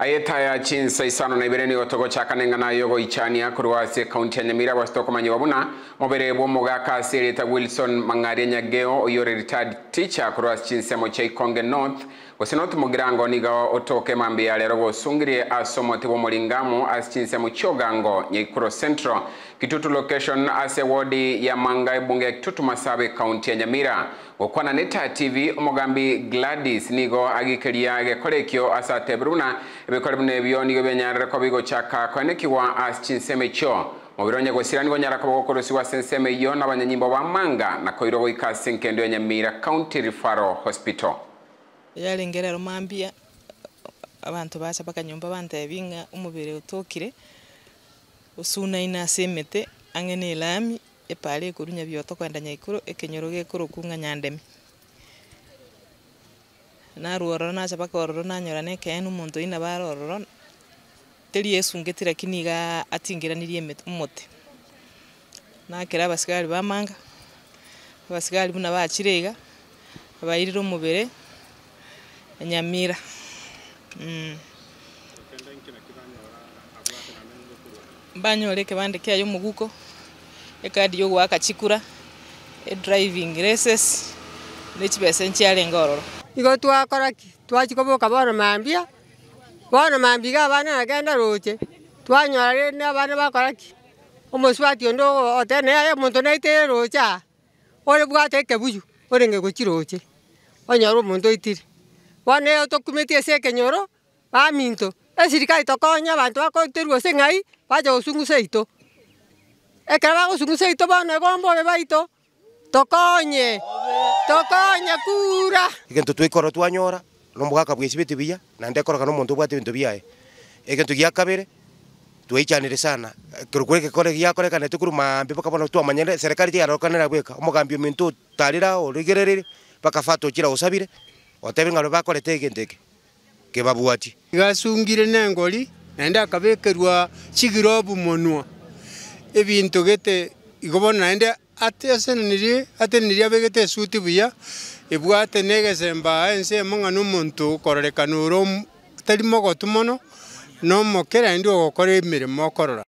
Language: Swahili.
ayeta ya chinsa isano na ibere nigo togo chakanengana yogo ichania kurwa se kaunti ya nyamira stoko manye wabuna mobere bwo mogaka sereta wilson mangari nyageo oyore retired teacher akuru kurwa chinsa mo chei konge north wasinot mugirango nigo otoke mambi ya lerogo gosungire asomo tibo molingamo aschinsa mo chogango nyaikuro central kitutu location ase wadi ya mangai bunge kitutu masabe kaunti ya nyamira gokwana nä ta tv omogambi gladys nigo agikiria gekorekio asate bruna ebikorebunebio nigo byenyarereko bigochaka kwanekiwa as chinsemecho mubironye gwicira nigo nyarako bogokorosi gwa senseme iyo n'abanyanyimbo ba manga na koirwo goika nkendo ya nyamira county referral hospital yarengera romambia abantu bacha bakanyumba bantebinga umubiri utokire usunaina semete ang'ene elami epare ikurunya bioto kwenda nyaikuru ikinyoro gikuru kunga nyandemi naruororo nachabaka ororo nanyora nekeenu monto ina bara ororo teri esungeti lakini iga atingiranirie omote nakera abasigari bamanga abasigari buna bachire iga abairire omobere enyamira mm. banyora ekebande kiaye omoguko ekadi chikura e driving races nechibesa nchiarenga ororo igo twakoraki twachikoboka bono mambia bona mambiga bana abana nagenda roche twanyora rende abana bakoraki omosubati onde otene aye muntu naitere roche a ore bwate ekebuyu orenge gochi roche onyora omonto oitire bono eyo tokumetie ase ekenyoro baminto esirikari tokonya abanto bakoterwa ase eng'ai bacha gosungusa seito ekero bagosugnusa eito bono egombe obe baito tokonye tokonye kura egento twaikora twanyora nomogaka bwa esibete buya naende ekoroga na omonto obwate ebinto biaye egento gia kabere twaichanire sana kerukure gekore giakorekanete korwa maambe mpaka bono twamanyere serikali tiyarokanera bweka omogambi ominto otarera origererire mpaka fatochira osabire otebe ng'aro bakorete egento eke kebabwati gasungire na engori naende akabekerwa chigirobu monwa ebinto gete igobona naende ate atesenenirie atenirie abegete esuti buya ebwate negese mbaha ense emong'ana omonto okororekana ore tari mogotu mono na omokera naende ogokora emeremo okorora